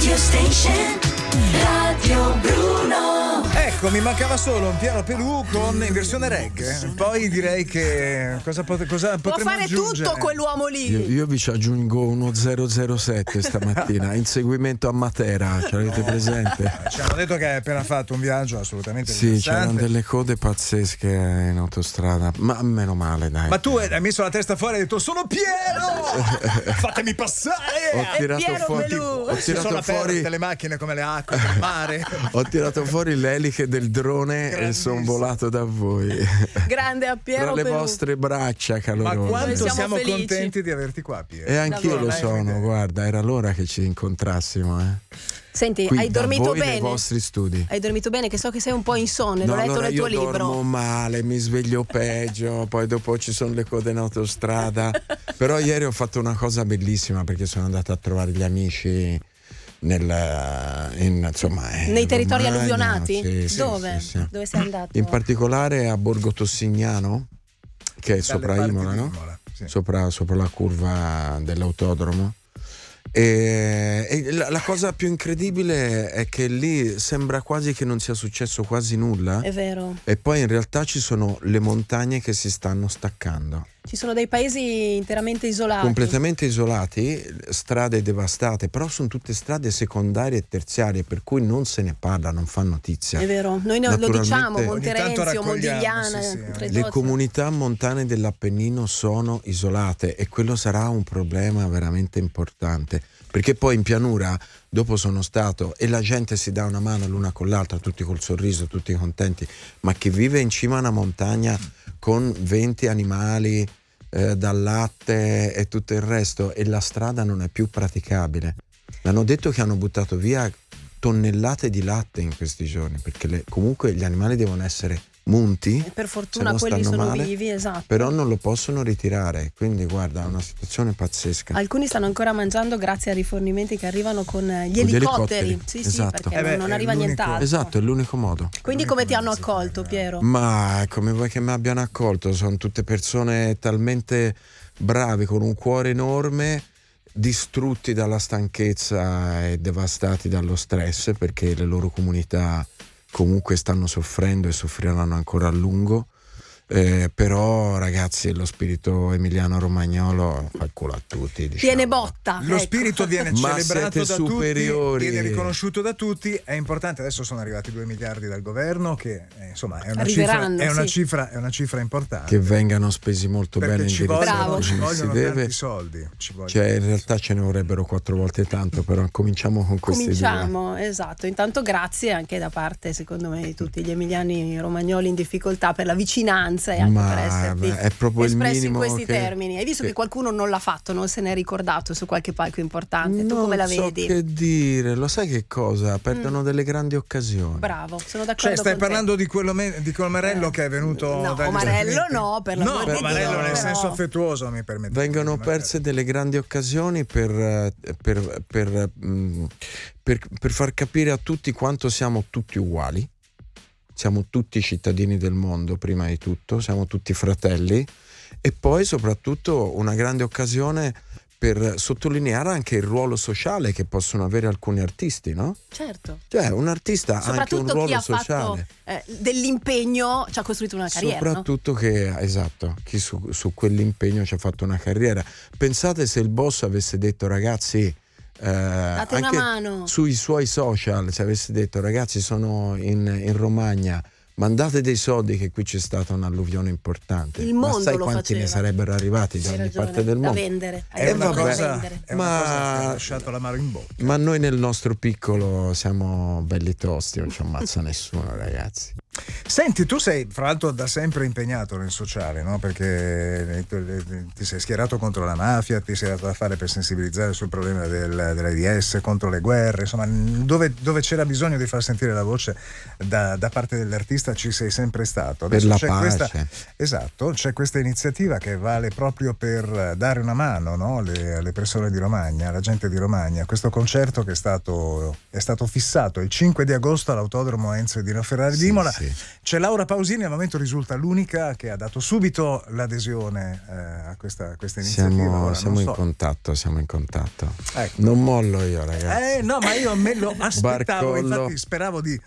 radio station. mi mancava solo un Piero Pelù con in versione reggae. Poi direi che cosa, pot- cosa Può fare tutto quell'uomo lì. Io, io, vi ci aggiungo uno 007 stamattina, inseguimento a Matera, ce l'avete no. presente? Ah, ci hanno detto che hai appena fatto un viaggio assolutamente Sì, c'erano delle code pazzesche in autostrada, ma meno male, dai. Ma tu hai messo la testa fuori e hai detto "Sono Piero! Fatemi passare!" Ho tirato Piero fuori Pelù. ho tirato sono fuori le macchine come le acque, il mare. ho tirato fuori l'eliche del del drone e sono volato da voi. Grande a Piero. Tra le Perù. vostre braccia calorose. Ma quanto siamo, siamo contenti di averti qua, Piero. E anch'io lo eh. sono, guarda, era l'ora che ci incontrassimo, eh. Senti, Qui, hai dormito bene? Nei vostri studi. Hai dormito bene, che so che sei un po' insonne, non ho letto nel tuo libro. Io dormo male, mi sveglio peggio, poi dopo ci sono le code in autostrada. Però ieri ho fatto una cosa bellissima perché sono andato a trovare gli amici nella, in, insomma, eh, nei territori Romagna, alluvionati? Sì, dove? Sì, sì. dove? sei andato? In particolare a Borgo Tossignano, che è sopra Imola, no? Imola sopra, sopra, la curva dell'autodromo. E, e la, la, cosa più incredibile è che lì sembra quasi che non sia successo quasi nulla. È vero. E poi in realtà ci sono le montagne che si stanno staccando ci sono dei paesi interamente isolati. Completamente isolati, strade devastate, però sono tutte strade secondarie e terziarie, per cui non se ne parla, non fa notizia. È vero, noi lo diciamo, Monterenzio, Mondigliana. Sì, sì, le comunità montane dell'Appennino sono isolate e quello sarà un problema veramente importante perché poi in pianura dopo sono stato e la gente si dà una mano l'una con l'altra, tutti col sorriso, tutti contenti, ma chi vive in cima a una montagna con 20 animali eh, dal latte e tutto il resto e la strada non è più praticabile. Mi hanno detto che hanno buttato via tonnellate di latte in questi giorni, perché le, comunque gli animali devono essere munti. E per fortuna quelli sono male, vivi, esatto. Però non lo possono ritirare, quindi guarda, è una situazione pazzesca. Alcuni stanno ancora mangiando grazie ai rifornimenti che arrivano con eh, gli, con elicotteri. gli elicotteri. Sì, esatto. sì, perché esatto. eh beh, non arriva nient'altro. Esatto, è l'unico modo. Quindi l'unico come ti hanno accolto, Piero? Ma come vuoi che mi abbiano accolto? Sono tutte persone talmente bravi, con un cuore enorme distrutti dalla stanchezza e devastati dallo stress perché le loro comunità comunque stanno soffrendo e soffriranno ancora a lungo eh, però ragazzi lo spirito emiliano-romagnolo fa culo a tutti. Diciamo. Viene botta. Lo ecco. spirito viene celebrato da superiori. tutti, viene riconosciuto da tutti, è importante, adesso sono arrivati 2 miliardi dal governo che eh, insomma è una, cifra, è, una sì. cifra, è una, cifra, importante. Che vengano spesi molto Perché bene ci vogliono, ci vogliono deve. soldi. Ci vogliono cioè, in realtà ce ne vorrebbero quattro volte tanto, però cominciamo con questi Cominciamo, due. esatto. Intanto grazie anche da parte secondo me di tutti gli emiliani romagnoli in difficoltà per la vicinanza differenza è anche Ma per esserti è proprio espresso in questi che, termini. Hai visto che, che, qualcuno non l'ha fatto, non se n'è ricordato su qualche palco importante. Tu come la so vedi? Che dire, lo sai che cosa? Perdono mm. delle grandi occasioni. Bravo, sono cioè, d'accordo. Cioè, stai parlando te. di quello di quel Marello eh. che è venuto no, dagli Marello no, per No, per Marello no, nel senso affettuoso mi permette. Vengono perse delle grandi occasioni per, per, mm, per, per far capire a tutti quanto siamo tutti uguali siamo tutti cittadini del mondo prima di tutto, siamo tutti fratelli e poi soprattutto una grande occasione per sottolineare anche il ruolo sociale che possono avere alcuni artisti, no? Certo. Cioè, un artista ha anche un ruolo sociale. Fatto, eh, dell'impegno ci ha costruito una carriera. Soprattutto no? che, esatto, chi su, su quell'impegno ci ha fatto una carriera. Pensate se il boss avesse detto, ragazzi, eh, anche sui suoi social, se avesse detto ragazzi sono in, in Romagna, mandate dei soldi che qui c'è stata un'alluvione importante. Il mondo ma sai quanti faceva. ne sarebbero arrivati da ogni parte del mondo? Eh, da vendere. È una, cosa, vendere. è una cosa che ha lasciato la in bocca. Ma noi nel nostro piccolo siamo belli tosti, non ci ammazza nessuno ragazzi. Senti, tu sei fra l'altro da sempre impegnato nel sociale, no? Perché eh, eh, eh, ti sei schierato contro la mafia, ti sei dato da fare per sensibilizzare sul problema del, dell'AIDS, contro le guerre, insomma, dove, dove, c'era bisogno di far sentire la voce da, da parte dell'artista ci sei sempre stato. Adesso per la c'è pace. Questa, esatto, c'è questa iniziativa che vale proprio per dare una mano no? alle, alle persone di Romagna, alla gente di Romagna. Questo concerto che è stato, è stato fissato il 5 di agosto all'autodromo Enzo di Dino Ferrari sì, Dimola. Sì. C'è Laura Pausini, al momento risulta l'unica che ha dato subito l'adesione eh, a, questa, a, questa, iniziativa. Siamo, Ora, siamo so. in contatto, siamo in contatto. Ecco. Non mollo io, ragazzi. Eh, no, ma io me lo aspettavo, infatti speravo di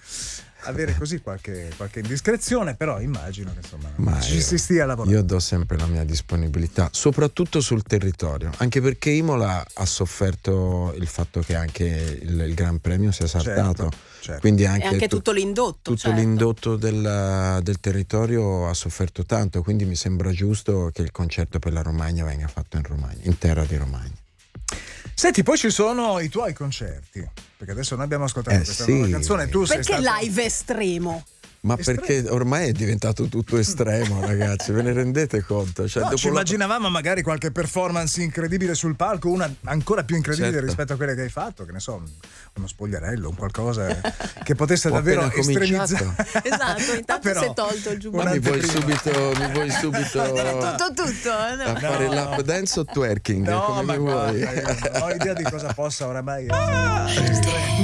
avere così qualche, qualche indiscrezione, però immagino che insomma Ma ci io, si stia lavorando. Io do sempre la mia disponibilità, soprattutto sul territorio, anche perché Imola ha sofferto il fatto che anche il, il Gran Premio sia certo, saltato. Certo, certo. Quindi anche, anche tu, tutto l'indotto. Tutto certo. l'indotto del, del territorio ha sofferto tanto, quindi mi sembra giusto che il concerto per la Romagna venga fatto in Romagna, in terra di Romagna. Senti, poi ci sono i tuoi concerti, perché adesso noi abbiamo ascoltato eh, questa sì. canzone. Tu perché sei stato... live estremo? Ma estremo. perché ormai è diventato tutto estremo, ragazzi, ve ne rendete conto? Cioè, no, ci la... immaginavamo magari qualche performance incredibile sul palco, una ancora più incredibile certo. rispetto a quelle che hai fatto, che ne so, uno spogliarello, un qualcosa che potesse Ho davvero estremizzare. Ah, esatto, intanto Però, si è tolto il giubbotto. Mi vuoi subito, mi vuoi subito tutto, tutto, eh, no? a fare no. lap dance o twerking? No, come ma vuoi? Guarda, ho idea di cosa possa oramai. Ah,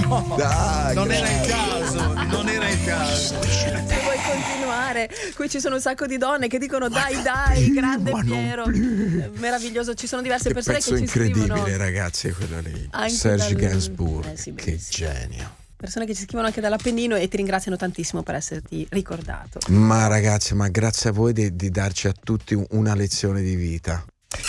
no. Dai, non grazie. era il caso, non era se vuoi continuare, qui ci sono un sacco di donne che dicono dai dai, più, grande Piero. Meraviglioso, ci sono diverse che persone che ci incredibile, incredibile ragazzi, quello lì. Anche Serge Gainsbourg, eh, sì, che genio persone che ci scrivono anche dall'Appennino e ti ringraziano tantissimo per esserti ricordato. Ma ragazzi, ma grazie a voi di, di darci a tutti una lezione di vita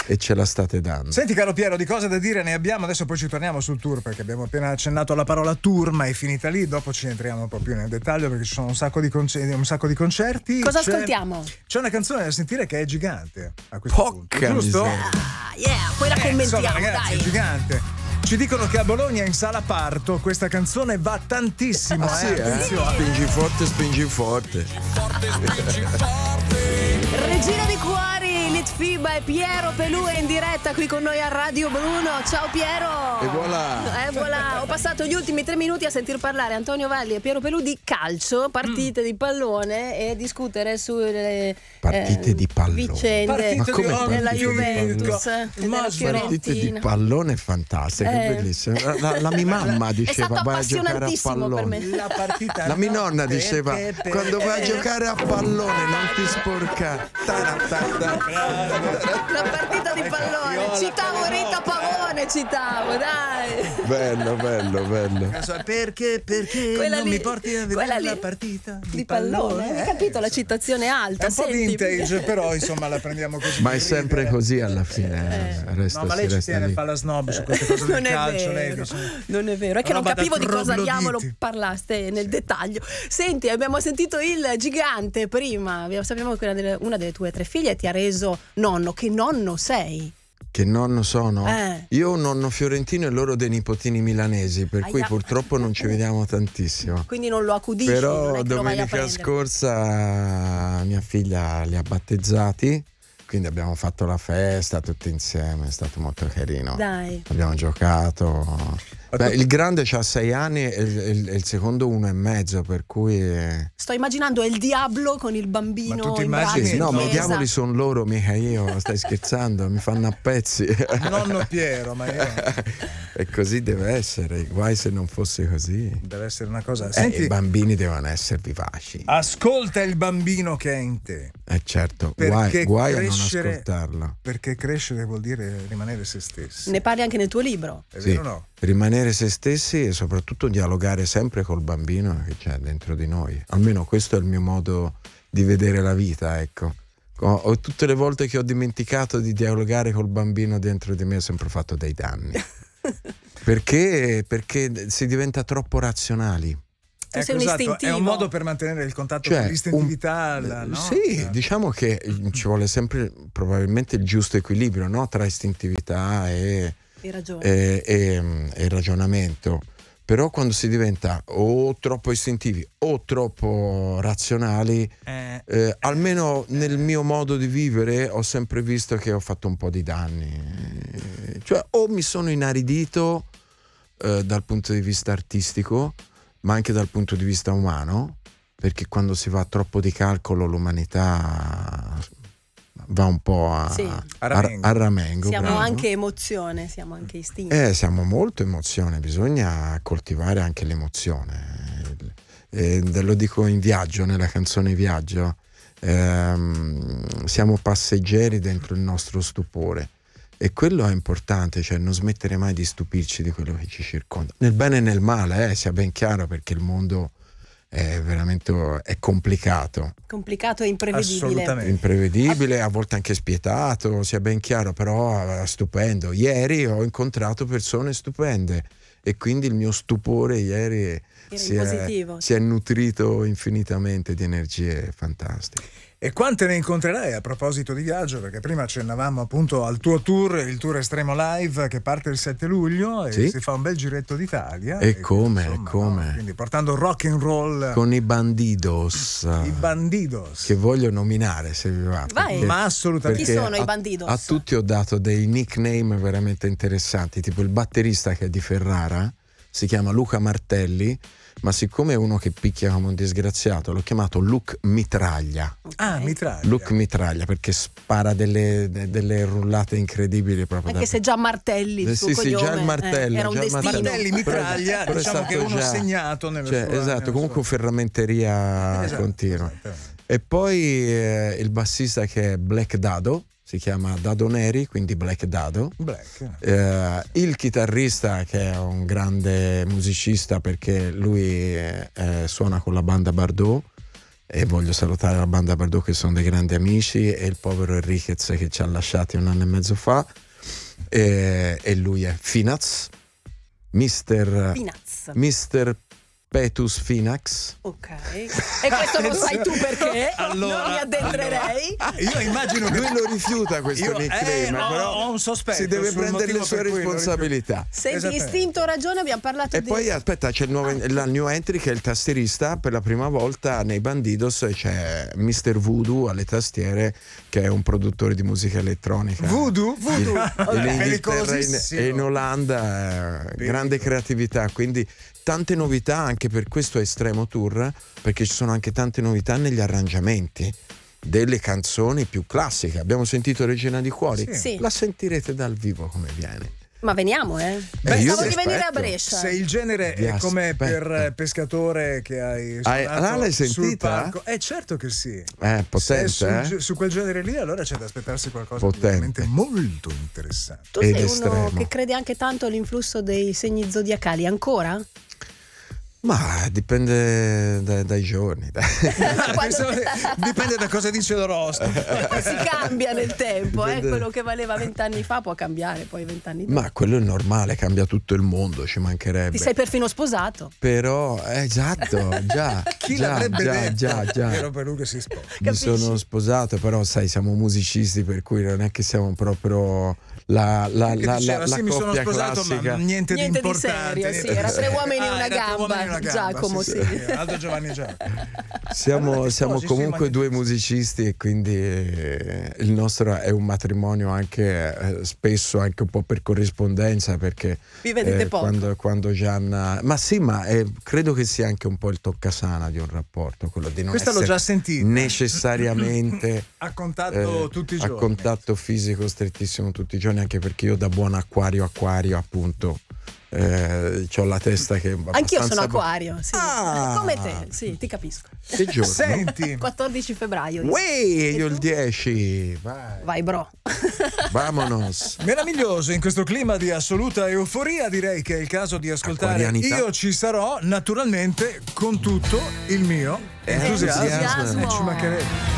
e ce la state dando. Senti caro Piero, di cose da dire ne abbiamo, adesso poi ci torniamo sul tour perché abbiamo appena accennato alla parola tour, ma è finita lì, dopo ci entriamo un po' più nel dettaglio perché ci sono un sacco di, conce- un sacco di concerti. Cosa c'è, ascoltiamo? C'è una canzone da sentire che è gigante a questo Pocca punto, giusto? Miseria. Ah, yeah, quella eh, commentiamo, insomma, ragazzi, dai. È gigante. Ci dicono che a Bologna in sala parto questa canzone va tantissimo. Ah, eh? Sì, eh? Sì. Eh. Spingi forte, spingi forte. Forte, spingi forte. Regina di cuore David Fiba e Piero Pelù è in diretta qui con noi a Radio Bruno. Ciao Piero! E voilà! Eh, voilà. Ho passato gli ultimi tre minuti a sentir parlare Antonio Valli e Piero Pelù di calcio, partite mm. di pallone e discutere sulle eh, partite eh, di pallone. vicende Ma eh, della Juventus. Ma partite di pallone fantastiche, eh. bellissime. La, la, la, mia mamma diceva vai a giocare a pallone. Per me. la mia nonna diceva quando vai a giocare a pallone non ti sporcare. Ta, ta, ta, la partita di pallone, citavo Rita Pavone che citavo, dai. Bello, bello, bello. Perché, perché quella non lì, mi porti a vedere la partita di, pallone? pallone. Hai eh, capito la citazione alta? È un senti, po' vintage, però insomma la prendiamo così. Ma è sempre ridere. così alla fine. Eh, eh. Resta, no, ma lei ci tiene lì. fa la snob su queste cose non del calcio. Vero. Lei Non è vero, è che non capivo di cosa diavolo parlaste nel sì. dettaglio. Senti, abbiamo sentito il gigante prima, sappiamo che una delle, una delle tue tre figlie ti ha reso nonno. Che nonno sei? Che nonno sono? Eh. Io un nonno fiorentino e loro dei nipotini milanesi, per Aia. cui purtroppo non ci vediamo tantissimo. Quindi non lo accudisci. Però domenica scorsa mia figlia li ha battezzati quindi abbiamo fatto la festa tutti insieme, è stato molto carino. Dai. Abbiamo giocato. Beh, il grande ha sei anni e il, il, secondo uno e mezzo, per cui... È... Eh. Sto immaginando il diavolo con il bambino ma tu ti immagini? No, ma i esatto. diavoli sono loro, mica io, stai scherzando, mi fanno a pezzi. Nonno Piero, ma io... e così deve essere, guai se non fosse così. Deve essere una cosa... Eh, Senti... I bambini devono essere vivaci. Ascolta il bambino che è in te. Eh certo, guai, guai crescere, a non ascoltarlo. Perché crescere vuol dire rimanere se stessi. Ne parli anche nel tuo libro. È sì. vero o no? rimanere se stessi e soprattutto dialogare sempre col bambino che c'è dentro di noi. Almeno questo è il mio modo di vedere la vita, ecco. Ho, tutte le volte che ho dimenticato di dialogare col bambino dentro di me ho sempre fatto dei danni. perché? Perché si diventa troppo razionali. Ecco, sei un ecco, esatto, istintivo. È un modo per mantenere il contatto cioè, con l'istintività. Un, la, no? Sì, diciamo che ci vuole sempre probabilmente il giusto equilibrio no? tra istintività e eh, e, e il ragionamento. Però quando si diventa o troppo istintivi o troppo razionali, eh, eh, almeno nel mio modo di vivere ho sempre visto che ho fatto un po' di danni. Cioè o mi sono inaridito eh, dal punto di vista artistico, ma anche dal punto di vista umano, perché quando si va troppo di calcolo l'umanità va un po' a, sì. a, a, a ramengo. Siamo bravo. anche emozione, siamo anche istinti. Eh, siamo molto emozione, bisogna coltivare anche l'emozione. E eh, lo dico in viaggio, nella canzone Viaggio, ehm, siamo passeggeri dentro il nostro stupore. E quello è importante, cioè non smettere mai di stupirci di quello che ci circonda, nel bene e nel male, eh, sia ben chiaro, perché il mondo è veramente è complicato. Complicato e imprevedibile. Assolutamente. Imprevedibile, a volte anche spietato, sia ben chiaro, però eh, stupendo. Ieri ho incontrato persone stupende e quindi il mio stupore ieri si è, si è nutrito infinitamente di energie fantastiche. E quante ne incontrerai a proposito di viaggio? Perché prima accennavamo appunto al tuo tour, il tour Estremo Live che parte il 7 luglio e sì. si fa un bel giretto d'Italia. E, e come, insomma, come. No? Quindi portando rock and roll. Con i bandidos. I bandidos. Che voglio nominare se vi va. Perché, Ma assolutamente. Chi sono a, i bandidos? A tutti ho dato dei nickname veramente interessanti, tipo il batterista che è di Ferrara si chiama Luca Martelli, ma siccome è uno che picchia come un disgraziato, l'ho chiamato Luke Mitraglia. Ah, okay. Ah, Mitraglia. Luke Mitraglia, perché spara delle, de, delle rullate incredibili proprio. Anche da... se già Martelli, il eh, sì, cognome, sì, già il eh, Martelli. Eh, era un già destino. Martelli, Mitraglia, però, diciamo che è uno già, segnato nella cioè, sua... Esatto, comunque sua... ferramenteria esatto, continua. Esatto. E poi eh, il bassista che è Black Dado, si chiama Dado Neri, quindi Black Dado. Black. Eh, il chitarrista che è un grande musicista perché lui eh, eh, suona con la banda Bardot e voglio salutare la banda Bardot che sono dei grandi amici e il povero Enriquez che ci ha lasciati un anno e mezzo fa e, eh, e lui è Finaz. Mr. Finaz. Mister Petus Finax. Ok. E questo lo sai tu perché? allora, non mi addentrerei. Allora. Io immagino che lui lo rifiuta questo Io, nickname, eh, però ho un sospetto. Si deve prendere le sue responsabilità. Senti, esatto. istinto ragione abbiamo parlato e di E poi aspetta, c'è il nuovo, la new entry che è il tastierista per la prima volta nei Bandidos c'è Mr. Voodoo alle tastiere che è un produttore di musica elettronica. Voodoo? Voodoo. In, okay. in, in Olanda eh, grande creatività, quindi tante novità anche per questo Estremo Tour, perché ci sono anche tante novità negli arrangiamenti delle canzoni più classiche. Abbiamo sentito Regina di Cuori, sì. la sentirete dal vivo come viene. Ma veniamo, eh? eh Beh, Pensavo di venire a Brescia. Se il genere Vi è come per eh, pescatore che hai ah, l'hai sentita? Sul eh, certo che sì. Eh, potente, su, eh? su, quel genere lì allora c'è da aspettarsi qualcosa potente. di veramente molto interessante. Tu Ed sei estremo. uno che crede anche tanto all'influsso dei segni zodiacali, ancora? Ma dipende da, dai giorni. dipende da cosa dice l'oroscopo. si cambia nel tempo, eh? quello che valeva vent'anni fa può cambiare poi vent'anni dopo. Ma quello è normale, cambia tutto il mondo, ci mancherebbe. Ti sei perfino sposato. Però, eh, esatto, già. Chi già, l'avrebbe già, detto? Già, già. Ero per lui che si sposa. Mi sono sposato, però sai, siamo musicisti per cui non è che siamo proprio la, la, la, diceva, la, sì, mi sono sposato, classica. ma niente, niente di importante. Di serio, sì, ah, era tre uomini e ah, una, gamba, una gamba. Giacomo, sì. sì. Aldo Giovanni e Giacomo. Siamo, allora, siamo sposi, comunque sì, due musicisti e quindi eh, il nostro è un matrimonio anche eh, spesso anche un po' per corrispondenza perché vi vedete eh, poco. Quando, quando, Gianna, ma sì, ma eh, credo che sia anche un po' il toccasana di un rapporto, quello di non Questa essere necessariamente A contatto eh, tutti i giorni. A contatto fisico strettissimo tutti i giorni, anche perché io da buon acquario acquario appunto eh, ho la testa che va Anch'io sono acquario, sì. ah, come te, sì, ti capisco. Che giorno? Senti. 14 febbraio. Io, Uè, io il 10. Vai. Vai bro. Vamonos. Meraviglioso, in questo clima di assoluta euforia direi che è il caso di ascoltare Io ci sarò naturalmente con tutto il mio entusiasmo. entusiasmo. Ci mancherebbe.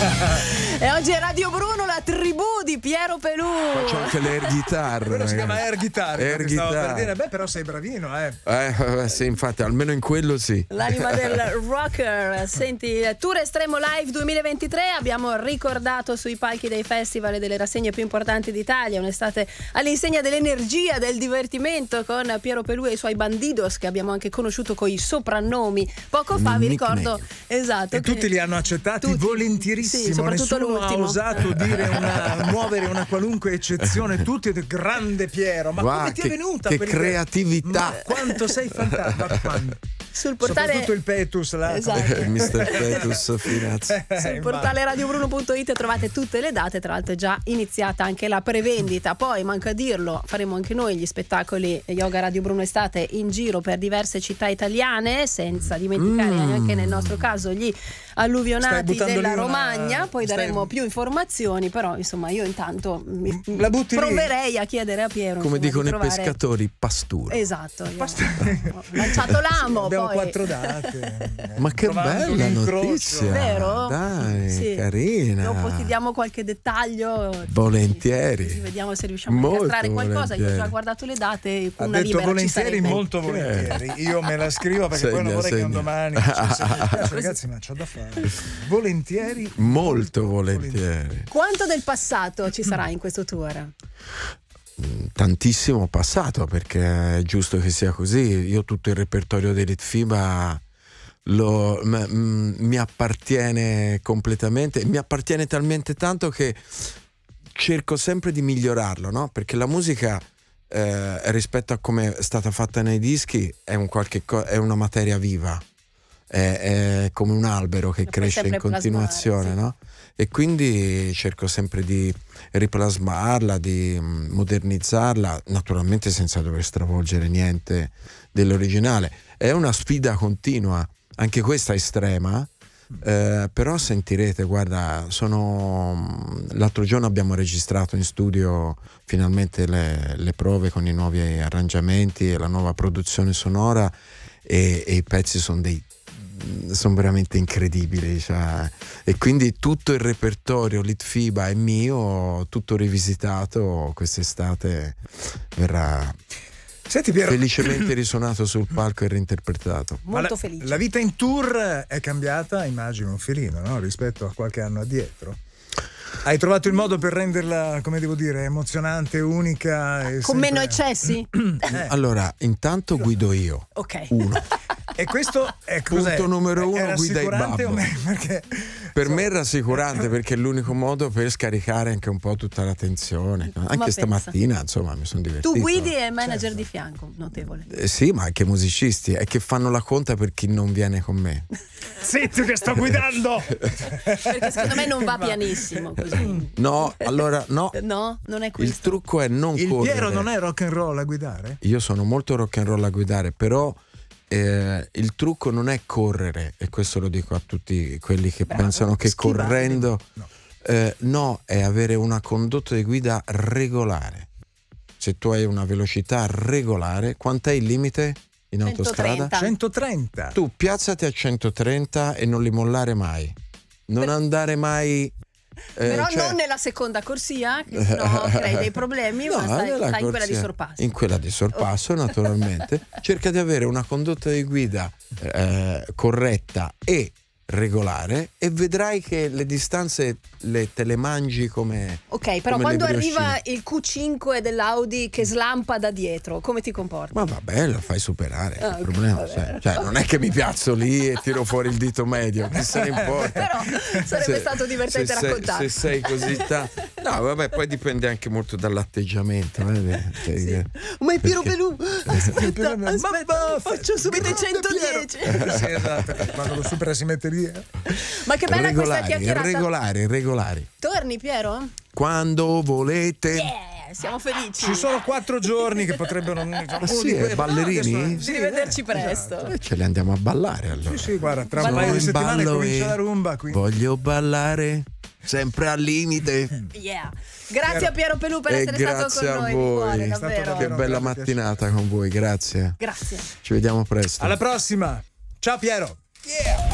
e oggi è Radio Bruno, la tribù di Piero Pelù. Faccio anche l'air guitar. Quello si chiama air guitar. Air guitar. Per dire, beh, però sei bravino, eh. Eh, sì, infatti, almeno in quello sì. L'anima del rocker. Senti, Tour Estremo Live 2023 abbiamo ricordato sui palchi dei festival e delle rassegne più importanti d'Italia, un'estate all'insegna dell'energia, del divertimento con Piero Pelù e i suoi bandidos che abbiamo anche conosciuto con i soprannomi. Poco fa vi ricordo, esatto. E tutti li hanno accettati tutti. volentierissimo, sì, soprattutto nessuno l'ultimo. ha osato dire una muovere una qualunque eccezione, tutti ed grande Piero, ma Guarda, come ti è venuta? Che, che creatività! Ma quanto sei fantastico! sul portale soprattutto il Petus là. Esatto. Eh, mister Petus Finazzi. Eh, sul portale radiobruno.it trovate tutte le date, tra l'altro è già iniziata anche la prevendita. Poi manca a dirlo, faremo anche noi gli spettacoli Yoga Radio Bruno Estate in giro per diverse città italiane, senza dimenticare mm. anche nel nostro caso gli alluvionati della Romagna, una... poi daremo Stai... più informazioni, però insomma io intanto mi... Mm, proverei lì. a chiedere a Piero come dicono di i pescatori pastura. Esatto, io... pastura. ho lanciato l'amo, erano poi. quattro date. Ma che bella notizia! Vero? Dai, sì. carina. Dopo ti diamo qualche dettaglio. Volentieri. Ci, ci vediamo se riusciamo a incastrare qualcosa. Volentieri. Io ho già guardato le date. Una Ha una detto volentieri, molto volentieri. Io me la scrivo perché segna, poi non vorrei segna. che un domani. Eh, ragazzi, ma c'ho da fare. Volentieri. Molto, molto volentieri. volentieri. Quanto del passato ci sarà in questo tour? Mm, tantissimo passato perché è giusto che sia così. Io tutto il repertorio dell'Itfiba lo, m, m, mi appartiene completamente, mi appartiene talmente tanto che cerco sempre di migliorarlo, no? perché la musica eh, rispetto a come è stata fatta nei dischi è, un co- è una materia viva. È, è, come un albero che Lo cresce in continuazione, plasmare, sì. no? e quindi cerco sempre di riplasmarla, di mm, modernizzarla, naturalmente senza dover stravolgere niente dell'originale. È una sfida continua, anche questa estrema, eh, però sentirete, guarda, sono... Mm, l'altro giorno abbiamo registrato in studio finalmente le, le, prove con i nuovi arrangiamenti e la nuova produzione sonora e, e i pezzi sono dei sono veramente incredibili. Cioè. E quindi tutto il repertorio Litfiba è mio, tutto rivisitato quest'estate verrà Senti, Piero. Felicemente risuonato sul palco e reinterpretato. Molto la, felice. La vita in tour è cambiata, immagino, un filino no? rispetto a qualche anno addietro. Hai trovato il modo per renderla, come devo dire, emozionante, unica? Con sempre... meno eccessi? eh. Allora, intanto guido io. Ok. Uno. E questo è cos'è? punto numero uno: guida i babbo. perché, per so. me è rassicurante perché è l'unico modo per scaricare anche un po' tutta l'attenzione Anche ma stamattina, pensa. insomma, mi sono divertito. Tu guidi e manager certo. di fianco, notevole. Eh, sì, ma anche musicisti, è che fanno la conta per chi non viene con me. Zitti che sto guidando! perché secondo me non va pianissimo così. No, allora no. no non è questo. Il trucco è non Il correre. Piero non è rock and roll a guidare? Io sono molto rock and roll a guidare, però eh, il trucco non è correre, e questo lo dico a tutti quelli che Beh, pensano che schivare. correndo... No. Eh, no, è avere una condotta di guida regolare. Se tu hai una velocità regolare, quant'è il limite in autostrada? 130. Tu piazzati a 130 e non li mollare mai. Non andare mai eh, Però cioè... non nella seconda corsia, che no, crei dei problemi, no, ma stai, stai corsia, in quella di sorpasso. In quella di sorpasso, naturalmente. Cerca di avere una condotta di guida eh, corretta e regolare e vedrai che le distanze le, te le mangi come ok però come quando arriva il Q5 dell'Audi che slampa da dietro come ti comporti? ma vabbè lo fai superare ah, okay, problema, cioè, Cioè, non è che mi piazzo lì e tiro fuori il dito medio che se ne importa però sarebbe se, stato divertente se, raccontare se, sei così ta... no vabbè poi dipende anche molto dall'atteggiamento eh? cioè, sì. ma è Piero Pelù aspetta, aspetta, aspetta, faccio subito 110 sì, esatto. quando lo supera si mette lì ma che bella regolari, questa chiacchierata. Regolari, regolari. Torni Piero? Quando volete. Yeah siamo felici. Ci sono quattro giorni che potrebbero. Ah, sì, oh, ballerini? No, sono... rivederci eh, presto. Esatto. Eh, ce li andiamo a ballare allora. Sì, sì, guarda, tra un paio di settimane comincia la rumba. Quindi. Voglio ballare. Sempre al limite, yeah. grazie a Piero Pelù per e essere stato con noi. Grazie a voi, cuore, che bella mattinata con voi. Grazie. Grazie. Ci vediamo presto. Alla prossima, ciao Piero. Yeah.